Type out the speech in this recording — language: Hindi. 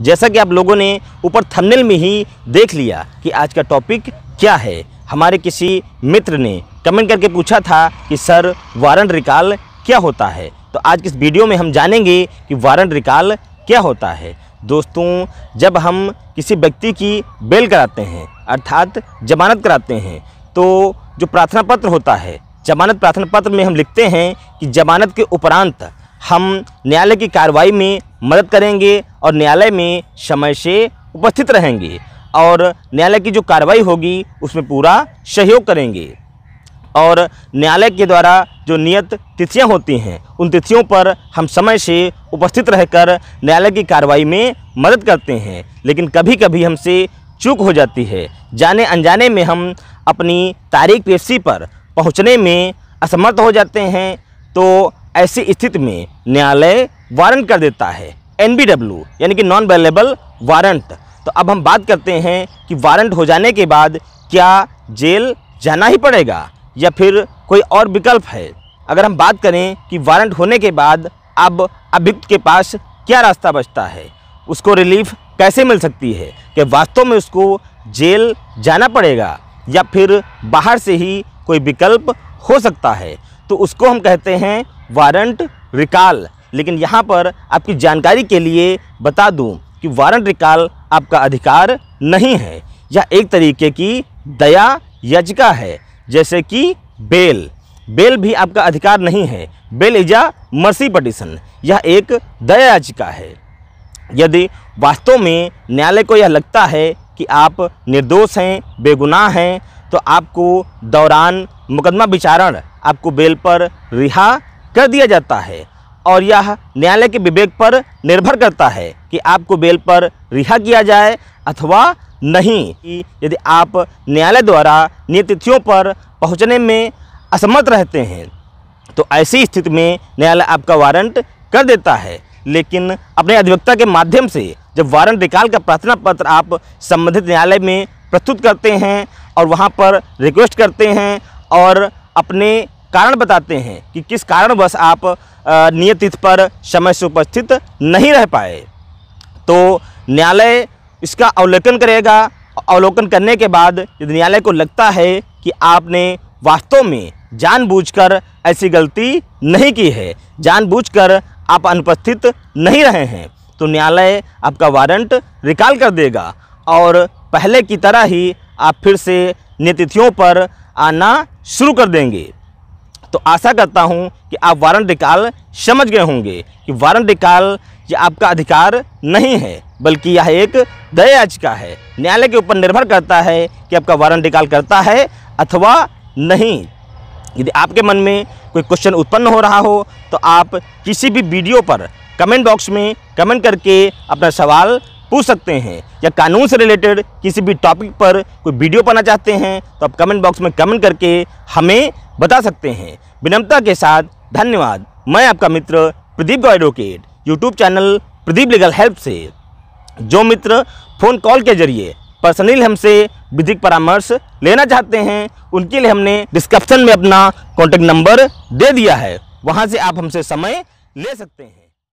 जैसा कि आप लोगों ने ऊपर थंबनेल में ही देख लिया कि आज का टॉपिक क्या है हमारे किसी मित्र ने कमेंट करके पूछा था कि सर वारंट रिकाल क्या होता है तो आज की इस वीडियो में हम जानेंगे कि वारंट रिकाल क्या होता है दोस्तों जब हम किसी व्यक्ति की बेल कराते हैं अर्थात जमानत कराते हैं तो जो प्रार्थना पत्र होता है जमानत प्रार्थना पत्र में हम लिखते हैं कि जमानत के उपरांत हम न्यायालय की कार्रवाई में मदद करेंगे और न्यायालय में समय से उपस्थित रहेंगे और न्यायालय की जो कार्रवाई होगी उसमें पूरा सहयोग करेंगे और न्यायालय के द्वारा जो नियत तिथियां होती हैं उन तिथियों पर हम समय से उपस्थित रहकर न्यायालय की कार्रवाई में मदद करते हैं लेकिन कभी कभी हमसे चूक हो जाती है जाने अनजाने में हम अपनी तारीख पेशी पर पहुंचने में असमर्थ हो जाते हैं तो ऐसी स्थिति में न्यायालय वारंट कर देता है एन यानी कि नॉन वेलेबल वारंट तो अब हम बात करते हैं कि वारंट हो जाने के बाद क्या जेल जाना ही पड़ेगा या फिर कोई और विकल्प है अगर हम बात करें कि वारंट होने के बाद अब अभियुक्त के पास क्या रास्ता बचता है उसको रिलीफ कैसे मिल सकती है कि वास्तव में उसको जेल जाना पड़ेगा या फिर बाहर से ही कोई विकल्प हो सकता है तो उसको हम कहते हैं वारंट रिकाल लेकिन यहाँ पर आपकी जानकारी के लिए बता दूँ कि वारंट रिकॉल आपका अधिकार नहीं है यह एक तरीके की दया याचिका है जैसे कि बेल बेल भी आपका अधिकार नहीं है बेल इजा मर्सी पटिशन यह एक दया याचिका है यदि वास्तव में न्यायालय को यह लगता है कि आप निर्दोष हैं बेगुनाह हैं तो आपको दौरान मुकदमा विचारण आपको बेल पर रिहा कर दिया जाता है और यह न्यायालय के विवेक पर निर्भर करता है कि आपको बेल पर रिहा किया जाए अथवा नहीं यदि आप न्यायालय द्वारा नियत तिथियों पर पहुंचने में असमर्थ रहते हैं तो ऐसी स्थिति में न्यायालय आपका वारंट कर देता है लेकिन अपने अधिवक्ता के माध्यम से जब वारंट निकाल का प्रार्थना पत्र आप संबंधित न्यायालय में प्रस्तुत करते हैं और वहाँ पर रिक्वेस्ट करते हैं और अपने कारण बताते हैं कि किस कारणवश आप नियत तिथि पर समय से उपस्थित नहीं रह पाए तो न्यायालय इसका अवलोकन करेगा अवलोकन करने के बाद यदि न्यायालय को लगता है कि आपने वास्तव में जानबूझकर ऐसी गलती नहीं की है जानबूझकर आप अनुपस्थित नहीं रहे हैं तो न्यायालय आपका वारंट रिकॉल कर देगा और पहले की तरह ही आप फिर से नियतिथियों पर आना शुरू कर देंगे तो आशा करता हूँ कि आप वारंट निकाल समझ गए होंगे कि वारंट निकाल ये आपका अधिकार नहीं है बल्कि यह एक दया याचिका है न्यायालय के ऊपर निर्भर करता है कि आपका वारंट निकाल करता है अथवा नहीं यदि आपके मन में कोई क्वेश्चन उत्पन्न हो रहा हो तो आप किसी भी वीडियो पर कमेंट बॉक्स में कमेंट करके अपना सवाल पूछ सकते हैं या कानून से रिलेटेड किसी भी टॉपिक पर कोई वीडियो पाना चाहते हैं तो आप कमेंट बॉक्स में कमेंट करके हमें बता सकते हैं विनम्रता के साथ धन्यवाद मैं आपका मित्र प्रदीप गौ advocate YouTube channel Pradeep legal help से जो मित्र फ़ोन कॉल के जरिए पर्सनली हमसे विधिक परामर्श लेना चाहते हैं उनके लिए हमने डिस्क्रिप्शन में अपना कॉन्टैक्ट नंबर दे दिया है वहाँ से आप हमसे समय ले सकते हैं